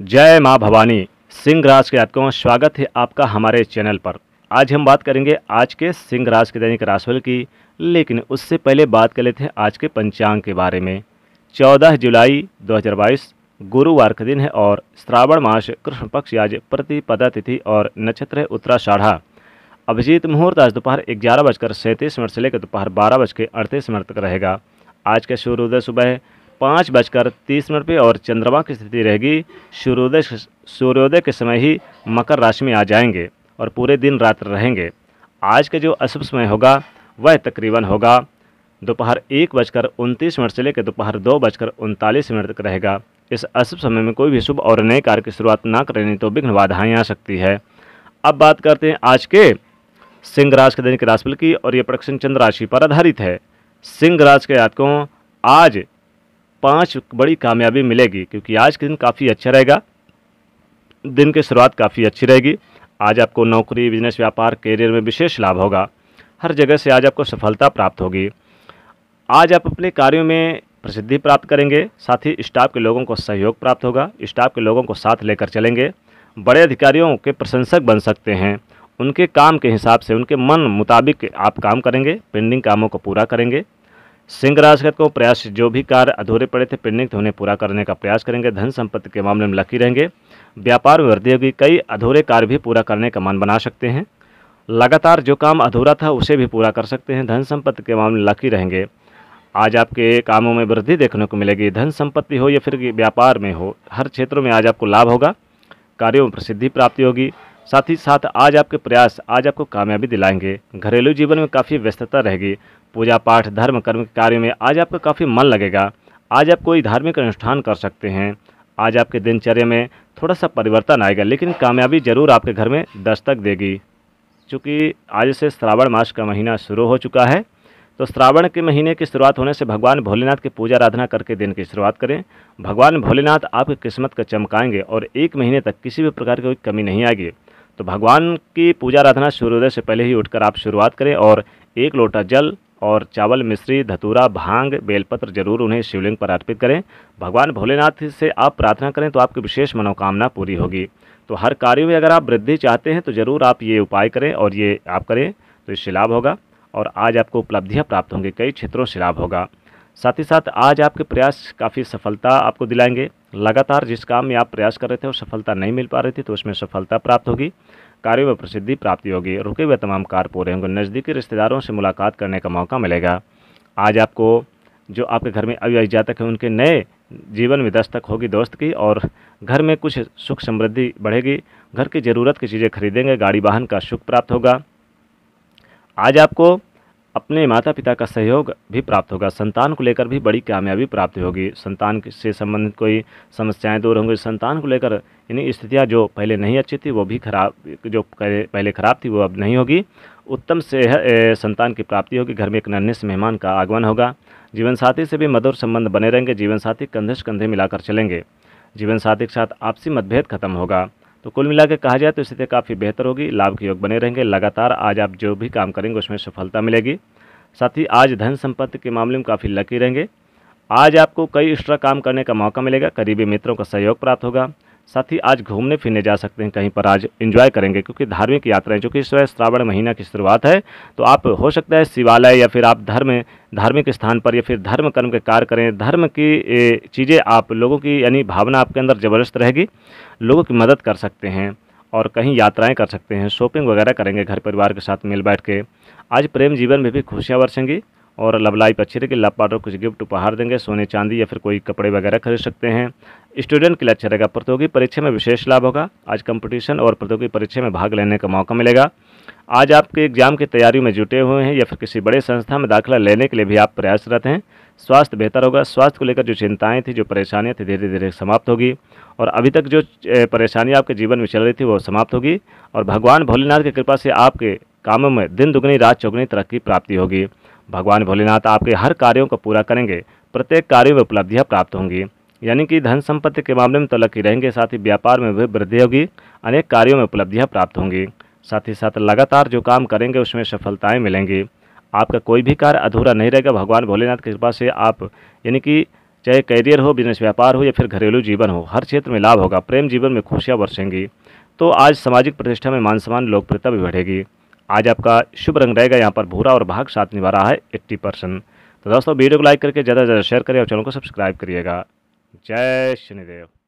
जय माँ भवानी सिंह राज के आपको स्वागत है आपका हमारे चैनल पर आज हम बात करेंगे आज के सिंह राज के दैनिक राशिफल की लेकिन उससे पहले बात कर लेते हैं आज के पंचांग के बारे में 14 जुलाई 2022 गुरुवार का दिन है और श्रावण मास कृष्ण पक्ष आज प्रतिपदा तिथि और नक्षत्र है उत्तराषाढ़ा अभिजीत मुहूर्त आज दोपहर ग्यारह बजकर सैंतीस मिनट से लेकर दोपहर बारह बज के अड़तीस मिनट तक रहेगा आज का सूर्योदय सुबह पाँच बजकर तीस मिनट पर और चंद्रमा की स्थिति रहेगी सूर्योदय सूर्योदय के समय ही मकर राशि में आ जाएंगे और पूरे दिन रात रहेंगे आज का जो अशुभ समय होगा वह तकरीबन होगा दोपहर एक बजकर उनतीस मिनट से लेकर दोपहर दो बजकर उनतालीस मिनट तक रहेगा इस अशुभ समय में कोई भी शुभ और नए कार्य की शुरुआत ना करें तो विघ्न बाधाएँ आ सकती है अब बात करते हैं आज के सिंह राज के दैनिक राशिफल की और ये प्रोडक्शन चंद्र राशि पर आधारित है सिंह राज के जातकों आज पाँच बड़ी कामयाबी मिलेगी क्योंकि आज के दिन काफ़ी अच्छा रहेगा दिन की शुरुआत काफ़ी अच्छी रहेगी आज आपको नौकरी बिजनेस व्यापार करियर में विशेष लाभ होगा हर जगह से आज आपको सफलता प्राप्त होगी आज आप अपने कार्यों में प्रसिद्धि प्राप्त करेंगे साथ ही स्टाफ के लोगों को सहयोग प्राप्त होगा स्टाफ के लोगों को साथ लेकर चलेंगे बड़े अधिकारियों के प्रशंसक बन सकते हैं उनके काम के हिसाब से उनके मन मुताबिक आप काम करेंगे पेंडिंग कामों को पूरा करेंगे सिंह राजगत को प्रयास जो भी कार्य अधूरे पड़े थे पिंडिंग थे उन्हें पूरा करने का प्रयास करेंगे धन संपत्ति के मामले में लकी रहेंगे व्यापार में वृद्धि होगी कई अधूरे कार्य भी पूरा करने का मन बना सकते हैं लगातार जो काम अधूरा था उसे भी पूरा कर सकते हैं धन संपत्ति के मामले में लकी रहेंगे आज आपके कामों में वृद्धि देखने को मिलेगी धन संपत्ति हो या फिर व्यापार में हो हर क्षेत्रों में आज आपको लाभ होगा कार्यों में प्रसिद्धि प्राप्ति होगी साथ ही साथ आज आपके प्रयास आज आपको कामयाबी दिलाएंगे घरेलू जीवन में काफ़ी व्यस्तता रहेगी पूजा पाठ धर्म कर्म के कार्य में आज आपका काफ़ी मन लगेगा आज आप कोई धार्मिक अनुष्ठान कर सकते हैं आज आपके दिनचर्या में थोड़ा सा परिवर्तन आएगा लेकिन कामयाबी जरूर आपके घर में दस्तक देगी चूँकि आज से श्रावण मास का महीना शुरू हो चुका है तो श्रावण के महीने की शुरुआत होने से भगवान भोलेनाथ की पूजा आराधना करके दिन की शुरुआत करें भगवान भोलेनाथ आपकी किस्मत का चमकाएंगे और एक महीने तक किसी भी प्रकार की कोई कमी नहीं आएगी तो भगवान की पूजा आराधना सूर्योदय से पहले ही उठकर आप शुरुआत करें और एक लोटा जल और चावल मिश्री धतूरा भांग बेलपत्र जरूर उन्हें शिवलिंग पर अर्पित करें भगवान भोलेनाथ से आप प्रार्थना करें तो आपकी विशेष मनोकामना पूरी होगी तो हर कार्य में अगर आप वृद्धि चाहते हैं तो ज़रूर आप ये उपाय करें और ये आप करें तो इससे लाभ होगा और आज आपको उपलब्धियाँ प्राप्त होंगी कई क्षेत्रों से लाभ होगा साथ ही साथ आज आपके प्रयास काफ़ी सफलता आपको दिलाएंगे लगातार जिस काम में आप प्रयास कर रहे थे और सफलता नहीं मिल पा रही थी तो उसमें सफलता प्राप्त होगी कार्यों में प्रसिद्धि प्राप्ति होगी रुके हुए तमाम कार्य पूरे होंगे नज़दीकी रिश्तेदारों से मुलाकात करने का मौका मिलेगा आज आपको जो आपके घर में अविवाहित जातक हैं उनके नए जीवन में दस्तक होगी दोस्त की और घर में कुछ सुख समृद्धि बढ़ेगी घर की ज़रूरत की चीज़ें खरीदेंगे गाड़ी वाहन का सुख प्राप्त होगा आज आपको अपने माता पिता का सहयोग भी प्राप्त होगा संतान को लेकर भी बड़ी कामयाबी प्राप्त होगी संतान से संबंधित कोई समस्याएं दूर होंगी संतान को लेकर यानी स्थितियाँ जो पहले नहीं अच्छी थी वो भी खराब जो पहले खराब थी वो अब नहीं होगी उत्तम से संतान की प्राप्ति होगी घर में एक नन्हे से मेहमान का आगमन होगा जीवन साथी से भी मधुर संबंध बने रहेंगे जीवन साथी कंधे से कंधे मिलाकर चलेंगे जीवन साथी के साथ आपसी मतभेद खत्म होगा तो कुल मिलाकर कहा जाए तो स्थिति तो काफ़ी बेहतर होगी लाभ के योग बने रहेंगे लगातार आज आप जो भी काम करेंगे उसमें सफलता मिलेगी साथ ही आज धन संपत्ति के मामले में काफ़ी लकी रहेंगे आज आपको कई एक्स्ट्रा काम करने का मौका मिलेगा करीबी मित्रों का सहयोग प्राप्त होगा साथ ही आज घूमने फिरने जा सकते हैं कहीं पर आज इन्जॉय करेंगे क्योंकि धार्मिक यात्राएं जो कि इस वह श्रावण महीना की शुरुआत है तो आप हो सकता है शिवालय या फिर आप धर्म धार्मिक स्थान पर या फिर धर्म कर्म के कार्य करें धर्म की चीज़ें आप लोगों की यानी भावना आपके अंदर ज़बरदस्त रहेगी लोगों की मदद कर सकते हैं और कहीं यात्राएं कर सकते हैं शॉपिंग वगैरह करेंगे घर परिवार के साथ मिल बैठ के आज प्रेम जीवन में भी खुशियाँ बरसेंगी और लव लाइफ अच्छी रहेगी लव पार्टनर कुछ गिफ्ट उपहार देंगे सोने चांदी या फिर कोई कपड़े वगैरह खरीद सकते हैं स्टूडेंट के लिए अच्छा रहेगा प्रतियोगी परीक्षा में विशेष लाभ होगा आज कंपटीशन और प्रतियोगी परीक्षा में भाग लेने का मौका मिलेगा आज आपके एग्जाम की तैयारी में जुटे हुए हैं या फिर किसी बड़े संस्था में दाखिला लेने के लिए भी आप प्रयासरत हैं स्वास्थ्य बेहतर होगा स्वास्थ्य को लेकर जो चिंताएं थी जो परेशानियां थी धीरे धीरे समाप्त होगी और अभी तक जो परेशानियां आपके जीवन में चल रही थी वो समाप्त होगी और भगवान भोलेनाथ की कृपा से आपके कामों में दिन दुगनी रात चौगनी तरक्की प्राप्ति होगी भगवान भोलेनाथ आपके हर कार्यों को पूरा करेंगे प्रत्येक कार्य में उपलब्धियाँ प्राप्त होंगी यानी कि धन संपत्ति के मामले में तो लकी रहेंगे साथ ही व्यापार में भी वृद्धि होगी अनेक कार्यों में उपलब्धियाँ प्राप्त होंगी साथ ही साथ लगातार जो काम करेंगे उसमें सफलताएँ मिलेंगी आपका कोई भी कार्य अधूरा नहीं रहेगा भगवान भोलेनाथ की कृपा से आप यानी कि चाहे करियर हो बिजनेस व्यापार हो या फिर घरेलू जीवन हो हर क्षेत्र में लाभ होगा प्रेम जीवन में खुशियाँ बरसेंगी तो आज सामाजिक प्रतिष्ठा में मान सम्मान लोकप्रियता भी बढ़ेगी आज आपका शुभ रंग रहेगा यहाँ पर भूरा और भाग साथ निभा रहा है एट्टी परसेंट तो दोस्तों वीडियो को लाइक करके ज़्यादा से ज़्यादा शेयर करिए और चैनल को सब्सक्राइब करिएगा जय शनिदेव